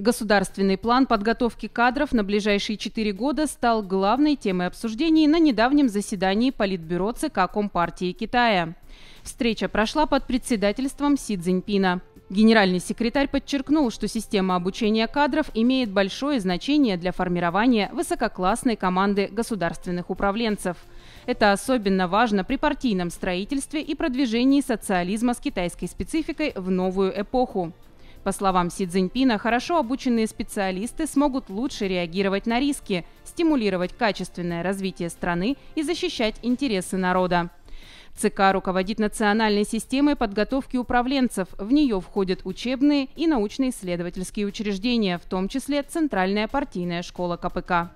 Государственный план подготовки кадров на ближайшие четыре года стал главной темой обсуждений на недавнем заседании Политбюро ЦК Компартии Китая. Встреча прошла под председательством Си Цзиньпина. Генеральный секретарь подчеркнул, что система обучения кадров имеет большое значение для формирования высококлассной команды государственных управленцев. Это особенно важно при партийном строительстве и продвижении социализма с китайской спецификой в новую эпоху. По словам Си Цзиньпина, хорошо обученные специалисты смогут лучше реагировать на риски, стимулировать качественное развитие страны и защищать интересы народа. ЦК руководит национальной системой подготовки управленцев. В нее входят учебные и научно-исследовательские учреждения, в том числе Центральная партийная школа КПК.